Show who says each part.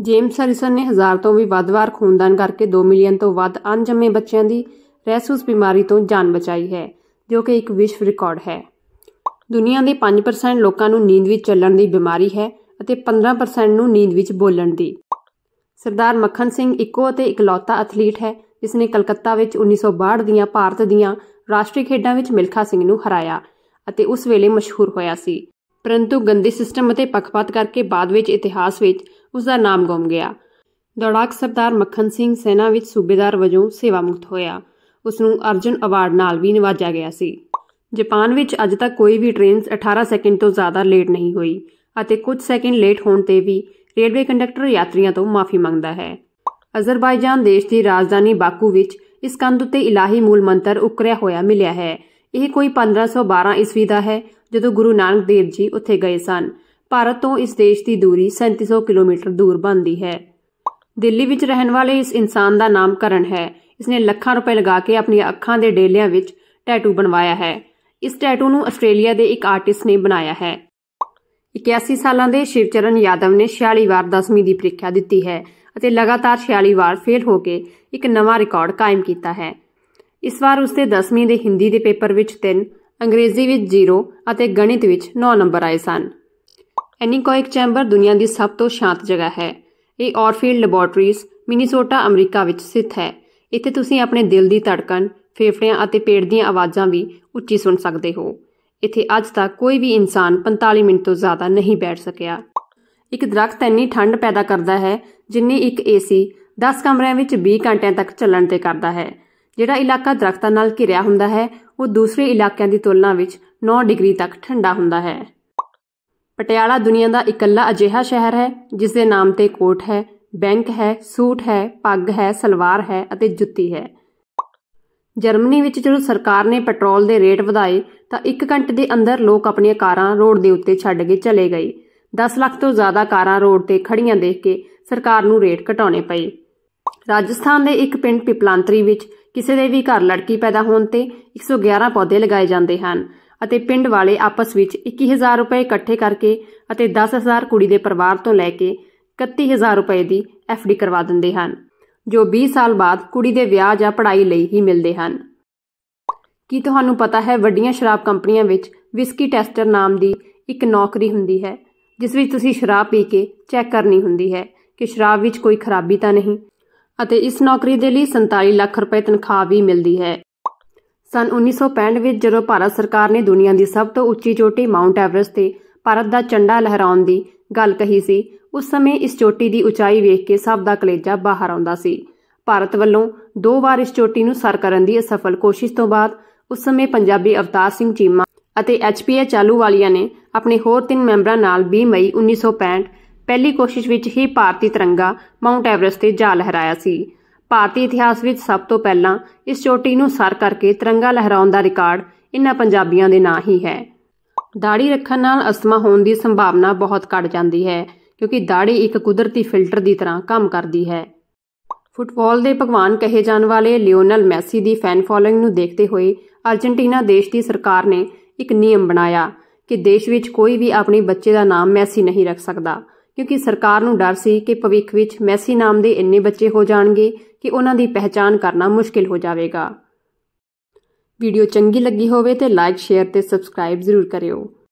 Speaker 1: James ਹਰਿਸਨ ਨੇ ਹਜ਼ਾਰ ਤੋਂ ਵੀ ਵੱਧ ਵਾਰ ਖੂਨਦਾਨ ਕਰਕੇ 2 ਮਿਲੀਅਨ ਤੋਂ ਵੱਧ ਅਣਜੰਮੇ ਬੱਚਿਆਂ ਦੀ ਰੈਸੂਸ ਬਿਮਾਰੀ ਤੋਂ ਜਾਨ ਬਚਾਈ ਹੈ ਜੋ ਕਿ ਇੱਕ ਵਿਸ਼ਵ ਰਿਕਾਰਡ ਹੈ ਦੁਨੀਆ ਦੇ 5% ਲੋਕਾਂ ਨੂੰ ਨੀਂਦ ਵਿੱਚ ਚੱਲਣ ਦੀ ਬਿਮਾਰੀ ਹੈ ਅਤੇ 15% ਨੂੰ ਨੀਂਦ ਵਿੱਚ ਬੋਲਣ ਦੀ ਸਰਦਾਰ ਮੱਖਣ ਸਿੰਘ ਇੱਕੋ ਅਤੇ ਇਕਲੌਤਾ ਐਥਲੀਟ ਹੈ ਜਿਸ ਨੇ ਕਲਕੱਤਾ ਵਿੱਚ 1962 ਦੀਆਂ ਭਾਰਤ ਦੀਆਂ ਰਾਸ਼ਟਰੀ ਖੇਡਾਂ ਵਿੱਚ ਮਿਲਖਾ ਸਿੰਘ ਨੂੰ ਹਰਾਇਆ ਅਤੇ ਉਸ ਵੇਲੇ ਮਸ਼ਹੂਰ ਹੋਇਆ ਸੀ ਪਰੰਤੂ ਗੰਦੇ ਸਿਸਟਮ ਅਤੇ ਪੱਖਪਾਤ ਕਰਕੇ ਬਾਅਦ ਵਿੱਚ ਇਤਿਹਾਸ ਵਿੱਚ ਉਸ ਦਾ ਨਾਮ ਗੁੰਮ ਗਿਆ ਦੌੜਾਕ ਸਰਦਾਰ ਮੱਖਣ ਸਿੰਘ ਸੈਨਾ ਵਿੱਚ ਸੂਬੇਦਾਰ ਵਜੋਂ ਸੇਵਾ ਮੁਕਤ ਹੋਇਆ ਉਸ ਨੂੰ ਅਰਜਨ ਅਵਾਰਡ ਨਾਲ ਵੀ ਨਿਵਾਜਿਆ ਗਿਆ ਸੀ ਜਾਪਾਨ ਵਿੱਚ ਅੱਜ ਤੱਕ ਕੋਈ ਵੀ ਟ੍ਰੇਨ 18 ਸੈਕਿੰਡ ਤੋਂ ਜ਼ਿਆਦਾ ਲੇਟ ਨਹੀਂ ਹੋਈ ਅਤੇ ਕੁਝ ਸੈਕਿੰਡ ਲੇਟ ਹੋਣ ਤੇ ਵੀ ਰੇਲਵੇ ਕੰਡਕਟਰ ਯਾਤਰੀਆਂ ਤੋਂ ਮਾਫੀ ਮੰਗਦਾ ਹੈ ਅਜ਼ਰਬਾਈਜਾਨ ਦੇਸ਼ ਦੀ ਰਾਜਧਾਨੀ ਬਾਕੂ ਵਿੱਚ ਇਸ ਕੰਧ ਉਤੇ ਇਲਾਹੀ ਮੂਲ ਮੰਤਰ ਉਕਰਿਆ ਹੋਇਆ ਮਿਲਿਆ ਹੈ ਇਹ ਕੋਈ 1512 ਈਸਵੀ ਦਾ ਹੈ ਜਦੋਂ ਗੁਰੂ ਨਾਨਕ ਦੇਵ ਜੀ ਉੱਥੇ ਗਏ ਸਨ ਭਾਰਤ ਤੋਂ ਇਸ ਦੇਸ਼ ਦੀ ਦੂਰੀ 3700 ਕਿਲੋਮੀਟਰ ਦੂਰ ਬਣਦੀ ਹੈ ਦਿੱਲੀ ਵਿੱਚ ਰਹਿਣ ਵਾਲੇ ਇਸ ਇਨਸਾਨ ਦਾ ਨਾਮ ਕਰਨ ਹੈ ਇਸਨੇ ਲੱਖਾਂ ਰੁਪਏ ਲਗਾ ਕੇ ਆਪਣੀਆਂ ਅੱਖਾਂ ਦੇ ਡੇਲਿਆਂ ਵਿੱਚ ਟੈਟੂ ਬਣਵਾਇਆ ਹੈ ਇਸ ਟੈਟੂ ਨੂੰ ਆਸਟ੍ਰੇਲੀਆ ਦੇ ਇੱਕ ਆਰਟਿਸਟ ਨੇ ਬਣਾਇਆ ਹੈ 81 ਸਾਲਾਂ ਦੇ ਸ਼ਿਵਚਰਨ ਯਾਦਵ ਨੇ 46 ਵਾਰ 10ਵੀਂ ਦੀ ਪ੍ਰੀਖਿਆ ਦਿੱਤੀ ਹੈ ਅਤੇ ਲਗਾਤਾਰ 46 ਵਾਰ ਫੇਲ ਹੋ ਕੇ ਇੱਕ ਨਵਾਂ ਰਿਕਾਰਡ ਕਾਇਮ ਕੀਤਾ ਹੈ ਇਸ ਵਾਰ ਉਸਦੇ 10ਵੀਂ ਦੇ ਹਿੰਦੀ ਦੇ ਪੇਪਰ ਵਿੱਚ 3 ਅੰਗਰੇਜ਼ੀ ਵਿੱਚ 0 ਅਤੇ ਗਣਿਤ ਵਿੱਚ 9 ਨੰਬਰ ਆਏ ਸਨ ਐਨੀਕੋਇਕ ਚੈਂਬਰ ਦੁਨੀਆ ਦੀ ਸਭ ਤੋਂ ਸ਼ਾਂਤ ਜਗ੍ਹਾ ਹੈ ਇਹ ਔਰਫੀਲਡ ਲੈਬੋਰਟਰੀਜ਼ ਮਿਨੀਸੋਟਾ ਅਮਰੀਕਾ ਵਿੱਚ ਸਥਿਤ ਹੈ ਇੱਥੇ ਤੁਸੀਂ ਆਪਣੇ ਦਿਲ ਦੀ ਧੜਕਣ ਫੇਫੜਿਆਂ ਅਤੇ ਪੇਟ ਦੀਆਂ ਆਵਾਜ਼ਾਂ ਵੀ ਉੱਚੀ ਸੁਣ ਸਕਦੇ ਹੋ ਇੱਥੇ ਅੱਜ ਤੱਕ ਕੋਈ ਵੀ ਇਨਸਾਨ 45 ਮਿੰਟ ਤੋਂ ਜ਼ਿਆਦਾ ਨਹੀਂ ਬੈਠ ਸਕਿਆ ਇੱਕ ਦਰਖਤ ਇੰਨੀ ਠੰਡ ਪੈਦਾ ਕਰਦਾ ਹੈ ਜਿੰਨੀ ਇੱਕ ਏਸੀ 10 ਕਮਰਿਆਂ ਵਿੱਚ 20 ਘੰਟਿਆਂ ਤੱਕ ਚੱਲਣ ਤੇ ਕਰਦਾ ਹੈ ਜਿਹੜਾ ਇਲਾਕਾ ਦਰਖਤਾਂ ਨਾਲ ਘਿਰਿਆ ਹੁੰਦਾ ਹੈ ਉਹ ਦੂਸਰੇ ਇਲਾਕਿਆਂ ਦੀ ਤੁਲਨਾ ਵਿੱਚ 9 ਡਿਗਰੀ ਤੱਕ ਠੰਡਾ ਹੁੰਦਾ ਹੈ ਪਟਿਆਲਾ ਦੁਨੀਆ ਦਾ ਇਕੱਲਾ ਅਜਿਹਾ ਸ਼ਹਿਰ ਹੈ ਜਿਸ ਦੇ ਨਾਮ ਤੇ ਕੋਟ ਹੈ ਬੈਂਕ ਹੈ ਸੂਟ ਹੈ ਪੱਗ ਹੈ ਸਲਵਾਰ ਹੈ ਅਤੇ ਜੁੱਤੀ ਹੈ ਜਰਮਨੀ ਵਿੱਚ ਜਦੋਂ ਸਰਕਾਰ ਨੇ ਪੈਟਰੋਲ ਦੇ ਰੇਟ ਵਧਾਏ ਤਾਂ 1 ਘੰਟੇ ਦੇ ਅੰਦਰ ਲੋਕ ਆਪਣੀਆਂ ਕਾਰਾਂ ਰੋਡ ਦੇ ਉੱਤੇ ਛੱਡ ਕੇ ਚਲੇ ਗਏ 10 ਲੱਖ ਤੋਂ ਜ਼ਿਆਦਾ ਕਾਰਾਂ ਰੋਡ ਤੇ ਖੜੀਆਂ ਦੇਖ ਕੇ ਸਰਕਾਰ ਨੂੰ ਰੇਟ ਘਟਾਉਣੇ ਪਏ ਰਾਜਸਥਾਨ ਦੇ ਇੱਕ ਪਿੰਡ ਪਿਪਲਾਂਤਰੀ ਵਿੱਚ ਕਿਸੇ ਦੇ ਵੀ ਘਰ ਲੜਕੀ ਪੈਦਾ ਹੋਣ ਤੇ 111 ਪੌਦੇ ਲਗਾਏ ਜਾਂਦੇ ਹਨ ਅਤੇ ਪਿੰਡ ਵਾਲੇ ਆਪਸ ਵਿੱਚ 21000 ਰੁਪਏ ਇਕੱਠੇ ਕਰਕੇ ਅਤੇ 10000 ਕੁੜੀ ਦੇ ਪਰਿਵਾਰ ਤੋਂ ਲੈ ਕੇ 31000 ਰੁਪਏ ਦੀ ਐਫਡੀ ਕਰਵਾ ਦਿੰਦੇ ਹਨ ਜੋ 20 ਸਾਲ ਬਾਅਦ ਕੁੜੀ ਦੇ ਵਿਆਹ ਜਾਂ ਪੜ੍ਹਾਈ ਲਈ ਹੀ ਮਿਲਦੇ ਹਨ ਕੀ ਤੁਹਾਨੂੰ ਪਤਾ ਹੈ ਵੱਡੀਆਂ ਸ਼ਰਾਬ ਕੰਪਨੀਆਂ ਵਿੱਚ ਵਿਸਕੀ ਟੈਸਟਰ ਨਾਮ ਦੀ ਇੱਕ ਨੌਕਰੀ ਹੁੰਦੀ ਹੈ ਜਿਸ ਵਿੱਚ ਤੁਸੀਂ ਸ਼ਰਾਬ ਪੀ ਕੇ ਚੈੱਕ ਕਰਨੀ ਹੁੰਦੀ ਹੈ ਕਿ ਸ਼ਰਾਬ ਵਿੱਚ ਕੋਈ ਖਰਾਬੀ ਤਾਂ ਨਹੀਂ ਅਤੇ ਇਸ ਨੌਕਰੀ ਦੇ ਲਈ 47 ਲੱਖ ਰੁਪਏ ਤਨਖਾਹ ਵੀ ਮਿਲਦੀ ਹੈ ਸਨ 1965 ਵਿੱਚ ਜਦੋਂ ਭਾਰਤ ਸਰਕਾਰ ਨੇ ਦੁਨੀਆ ਦੀ ਸਭ ਤੋਂ ਉੱਚੀ ਚੋਟੀ ਮਾਉਂਟ ਐਵਰੈਸਟ ਤੇ ਭਾਰਤ ਦਾ ਝੰਡਾ ਲਹਿਰਾਉਣ ਦੀ ਗੱਲ ਕਹੀ ਸੀ ਉਸ ਸਮੇਂ ਇਸ ਚੋਟੀ ਦੀ ਉਚਾਈ ਵੇਖ ਕੇ ਸਭ ਦਾ ਕਲੇਜਾ ਬਾਹਰ ਆਉਂਦਾ ਸੀ ਭਾਰਤ ਵੱਲੋਂ ਦੋ ਵਾਰ ਇਸ ਚੋਟੀ ਨੂੰ ਸਰ ਕਰਨ ਦੀ ਅਸਫਲ ਕੋਸ਼ਿਸ਼ ਤੋਂ ਬਾਅਦ ਉਸ ਸਮੇਂ ਪੰਜਾਬੀ ਅਵਤਾਰ ਸਿੰਘ ਚੀਮਾ ਅਤੇ ਐਚਪੀਏ ਚਾਲੂ ਵਾਲੀਆਂ ਨੇ ਆਪਣੇ ਹੋਰ ਤਿੰਨ ਮੈਂਬਰਾਂ ਨਾਲ 20 ਮਈ 1965 ਪਹਿਲੀ ਕੋਸ਼ਿਸ਼ ਵਿੱਚ ਹੀ ਭਾਰਤੀ ਤਿਰੰਗਾ ਮਾਉਂਟ ਐਵਰੈਸਟ ਤੇ ਜਾ ਲਹਿਰਾਇਆ ਸੀ ਭਾਰਤੀ ਇਤਿਹਾਸ ਵਿੱਚ ਸਭ ਤੋਂ ਪਹਿਲਾਂ ਇਸ ਚੋਟੀ ਨੂੰ ਸਰ ਕਰਕੇ ਤਿਰੰਗਾ ਲਹਿਰਾਉਣ ਦਾ ਰਿਕਾਰਡ ਇਨ੍ਹਾਂ ਪੰਜਾਬੀਆਂ ਦੇ ਨਾਂ ਹੀ ਹੈ ਦਾੜੀ ਰੱਖਣ ਨਾਲ ਅਸਥਮਾ ਹੋਣ ਦੀ ਸੰਭਾਵਨਾ ਬਹੁਤ ਘਟ ਜਾਂਦੀ ਹੈ ਕਿਉਂਕਿ ਦਾੜੀ ਇੱਕ ਕੁਦਰਤੀ ਫਿਲਟਰ ਦੀ ਤਰ੍ਹਾਂ ਕੰਮ ਕਰਦੀ ਹੈ ਫੁੱਟਬਾਲ ਦੇ ਭਗਵਾਨ ਕਹੇ ਜਾਣ ਵਾਲੇ ਲਿਓਨਲ ਮੈਸੀ ਦੀ ਫੈਨ ਫਾਲੋਇੰਗ ਨੂੰ ਦੇਖਦੇ ਹੋਏ ਅਰਜنٹੀਨਾ ਦੇਸ਼ ਦੀ ਸਰਕਾਰ ਨੇ ਇੱਕ ਨਿਯਮ ਬਣਾਇਆ ਕਿ ਦੇਸ਼ ਵਿੱਚ ਕੋਈ ਵੀ ਆਪਣੇ ਬੱਚੇ ਦਾ ਨਾਮ ਮੈਸੀ ਨਹੀਂ ਰੱਖ ਸਕਦਾ ਕਿਉਂਕਿ ਸਰਕਾਰ ਨੂੰ ਡਰ ਸੀ ਕਿ ਭਵਿੱਖ ਵਿੱਚ ਮੈਸੀ ਨਾਮ ਦੇ ਇੰਨੇ ਬੱਚੇ ਹੋ ਜਾਣਗੇ ਕਿ ਉਹਨਾਂ ਦੀ ਪਹਿਚਾਨ ਕਰਨਾ ਮੁਸ਼ਕਿਲ ਹੋ ਜਾਵੇਗਾ ਵੀਡੀਓ ਚੰਗੀ ਲੱਗੀ ਹੋਵੇ ਤੇ ਲਾਈਕ ਸ਼ੇਅਰ ਤੇ ਸਬਸਕ੍ਰਾਈਬ ਜ਼ਰੂਰ ਕਰਿਓ